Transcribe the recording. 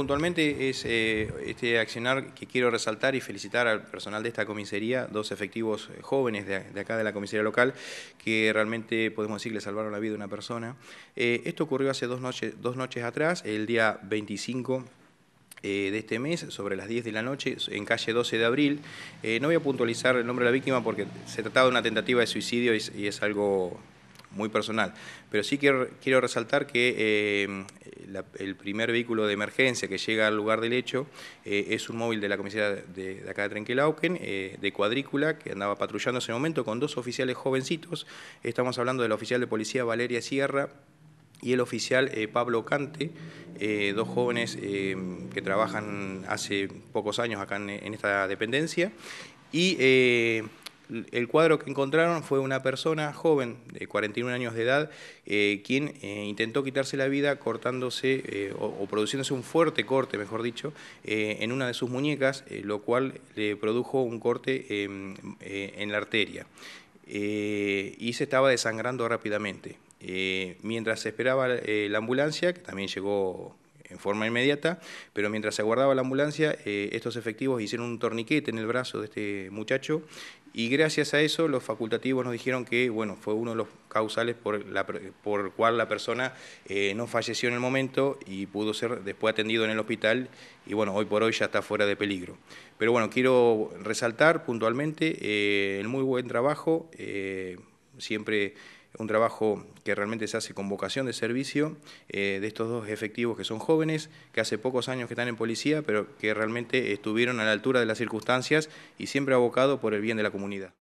puntualmente es eh, este accionar que quiero resaltar y felicitar al personal de esta comisaría, dos efectivos eh, jóvenes de, acá de la comisaría local, que realmente podemos decir que le salvaron la vida a una persona. Eh, esto ocurrió hace dos noches, dos noches atrás, el día 25 de este mes, sobre las 10 de la noche, en calle 12 de abril. no voy a puntualizar el nombre de la víctima porque se trataba de una tentativa de suicidio y es algo muy personal. Pero sí quiero, quiero resaltar que eh, el primer vehículo de emergencia que llega al lugar del hecho eh, es un móvil de la comisaría de, acá de Trenquelauquen, eh, de cuadrícula, que andaba patrullando ese momento con dos oficiales jovencitos. Estamos hablando del oficial de policía Valeria Sierra y el oficial Pablo Cante, dos jóvenes que trabajan hace pocos años acá en, esta dependencia. Y el cuadro que encontraron fue una persona joven de 41 años de edad eh, quien eh, intentó quitarse la vida cortándose eh, o, produciéndose un fuerte corte, mejor dicho, en una de sus muñecas, lo cual le produjo un corte en la arteria. y se estaba desangrando rápidamente. mientras esperaba la ambulancia, que también llegó en forma inmediata, pero mientras se aguardaba la ambulancia, eh, estos efectivos hicieron un torniquete en el brazo de este muchacho y gracias a eso los facultativos nos dijeron que bueno, fue uno de los causales por, la, por cual la persona eh, no falleció en el momento y pudo ser después atendido en el hospital y bueno, hoy por hoy ya está fuera de peligro. Pero bueno, quiero resaltar puntualmente eh, el muy buen trabajo siempre un trabajo que realmente se hace con vocación de servicio eh, de estos dos efectivos que son jóvenes, que hace pocos años que están en policía, pero que realmente estuvieron a la altura de las circunstancias y siempre abocado por el bien de la comunidad.